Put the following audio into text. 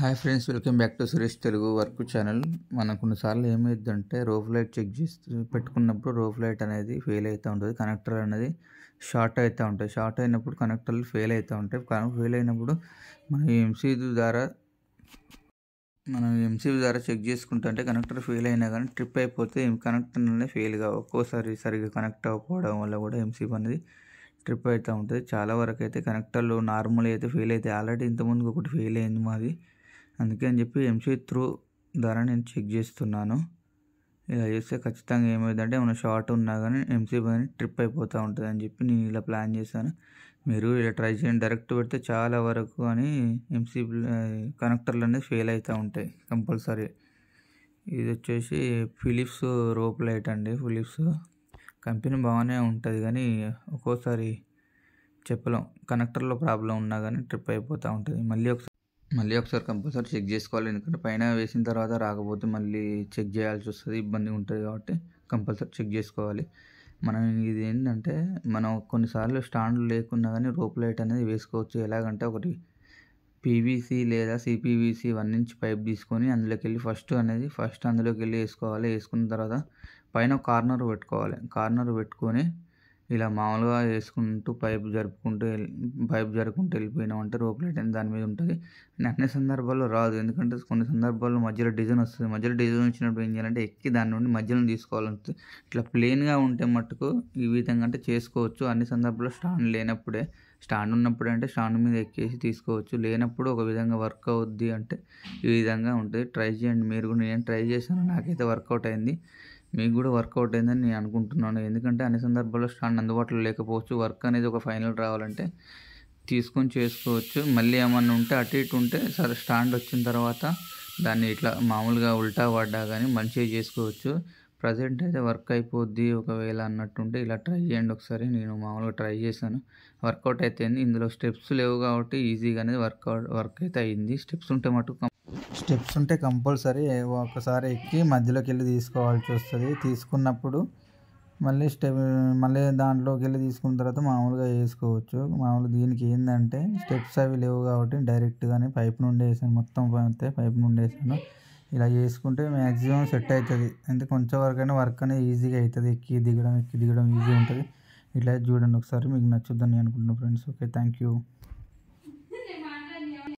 hi friends welcome back to Suresh Telugu work channel మనం కొన్నిసార్లు ఏమైందంటే రోఫ్ లైట్ చెక్ చేస్తూ పెట్టుకున్నప్పుడు రోఫ్ లైట్ అనేది ఫెయిల్ అవుతూ ఉంటుంది కనెక్టర్ అనేది షార్ట్ అవుతూ ఉంటాయి షార్ట్ అయినప్పుడు కనెక్టర్లు ఫెయిల్ అవుతూ ఉంటాయి ఫెయిల్ అయినప్పుడు మనం ఎంసీ ద్వారా మనం ఎంసీ ద్వారా చెక్ చేసుకుంటుంటే కనెక్టర్ ఫెయిల్ అయినా కానీ ట్రిప్ అయిపోతే కనెక్టర్ అనేది ఫెయిల్గా ఒక్కోసారి సరిగ్గా కనెక్ట్ అవ్వకపోవడం వల్ల కూడా ఎంసీబీ అనేది ట్రిప్ అవుతూ ఉంటుంది చాలా వరకు అయితే కనెక్టర్లు నార్మల్ అయితే ఫెయిల్ అయితే ఆల్రెడీ ఇంతకుముందు ఒకటి ఫెయిల్ అయింది మాది అందుకే అని చెప్పి ఎంసీ త్రూ ద్వారా నేను చెక్ చేస్తున్నాను ఇలా చేస్తే ఖచ్చితంగా ఏమైందంటే ఏమైనా షార్ట్ ఉన్నా కానీ ఎంసీ పోయి ట్రిప్ అయిపోతూ ఉంటుంది అని చెప్పి నేను ఇలా ప్లాన్ చేశాను మీరు ఇలా ట్రై చేయండి డైరెక్ట్ పెడితే చాలా వరకు అని ఎంసీ కనెక్టర్లు అనేది ఫెయిల్ అవుతూ ఉంటాయి కంపల్సరీ ఇది వచ్చేసి ఫిలిప్స్ రోప్ లైట్ అండి ఫిలిప్స్ కంపెనీ బాగానే ఉంటుంది కానీ ఒక్కోసారి చెప్పలేం కనెక్టర్లో ప్రాబ్లం ఉన్నా కానీ ట్రిప్ అయిపోతూ ఉంటుంది మళ్ళీ ఒకసారి మళ్ళీ ఒకసారి కంపల్సరీ చెక్ చేసుకోవాలి ఎందుకంటే పైన వేసిన తర్వాత రాకపోతే మళ్ళీ చెక్ చేయాల్సి వస్తుంది ఇబ్బంది ఉంటుంది కాబట్టి కంపల్సరీ చెక్ చేసుకోవాలి మనం ఇది ఏంటంటే మనం కొన్నిసార్లు స్టాండ్లు లేకున్నా కానీ రోప్ లైట్ అనేది వేసుకోవచ్చు ఎలాగంటే ఒకటి పీవీసీ లేదా సిపివీసీ వన్ ఇంచ్ పైప్ తీసుకొని అందులోకి వెళ్ళి ఫస్ట్ అనేది ఫస్ట్ అందులోకి వెళ్ళి వేసుకోవాలి వేసుకున్న తర్వాత పైన కార్నర్ పెట్టుకోవాలి కార్నర్ పెట్టుకొని ఇలా మామూలుగా వేసుకుంటూ పైప్ జరుపుకుంటూ వెళ్ళి పైప్ జరుపుకుంటూ వెళ్ళిపోయినామంటే రోప్ లైట్ అనేది దాని మీద ఉంటుంది అన్ని సందర్భాల్లో రాదు ఎందుకంటే కొన్ని సందర్భాల్లో మధ్యలో డిజైన్ వస్తుంది మధ్యలో డిజైన్ వచ్చినప్పుడు ఏం చేయాలంటే ఎక్కి దాని నుండి మధ్యలో తీసుకోవాలంటే ఇట్లా ప్లెయిన్గా ఉంటే మట్టుకు ఈ విధంగా అంటే చేసుకోవచ్చు అన్ని సందర్భాల్లో స్టాండ్ లేనప్పుడే స్టాండ్ ఉన్నప్పుడు అంటే స్టాండ్ మీద ఎక్కేసి తీసుకోవచ్చు లేనప్పుడు ఒక విధంగా వర్క్ అవుద్ది అంటే ఈ విధంగా ఉంటుంది ట్రై చేయండి మీరు కూడా నేను ట్రై చేశాను నాకైతే వర్కౌట్ అయింది మీకు కూడా వర్కౌట్ అయిందని నేను అనుకుంటున్నాను ఎందుకంటే అన్ని సందర్భాల్లో స్టాండ్ అందుబాటులో లేకపోవచ్చు వర్క్ అనేది ఒక ఫైనల్ రావాలంటే తీసుకొని చేసుకోవచ్చు మళ్ళీ ఏమన్నా ఉంటే అటు ఇటు ఉంటే సరే స్టాండ్ వచ్చిన తర్వాత దాన్ని ఇట్లా మామూలుగా ఉల్టా పడ్డా కానీ మంచిగా చేసుకోవచ్చు ప్రజెంట్ అయితే వర్క్ అయిపోద్ది ఒకవేళ అన్నట్టుంటే ఇలా ట్రై చేయండి ఒకసారి నేను మామూలుగా ట్రై చేశాను వర్కౌట్ అయితే ఇందులో స్టెప్స్ లేవు కాబట్టి ఈజీగా అనేది వర్కౌట్ వర్క్ అయితే అయింది స్టెప్స్ ఉంటే మటుకు స్టెప్స్ ఉంటే కంపల్సరీ ఒకసారి ఎక్కి మధ్యలోకి వెళ్ళి తీసుకోవాల్సి వస్తుంది తీసుకున్నప్పుడు మళ్ళీ స్టెప్ మళ్ళీ దాంట్లోకి వెళ్ళి తీసుకున్న తర్వాత మామూలుగా వేసుకోవచ్చు మామూలుగా దీనికి ఏంటంటే స్టెప్స్ అవి లేవు కాబట్టి డైరెక్ట్గానే పైప్ నుండి వేసాను మొత్తం అయితే పైప్ నుండి వేసాను ఇలా చేసుకుంటే మ్యాక్సిమం సెట్ అవుతుంది అంటే కొంచెం వరకు అయినా వర్క్ అనేది ఈజీగా అవుతుంది ఎక్కి దిగడం ఎక్కి దిగడం ఈజీ ఉంటుంది ఇట్లా చూడండి ఒకసారి మీకు నచ్చుద్దని అనుకుంటున్నాను ఫ్రెండ్స్ ఓకే థ్యాంక్ యూ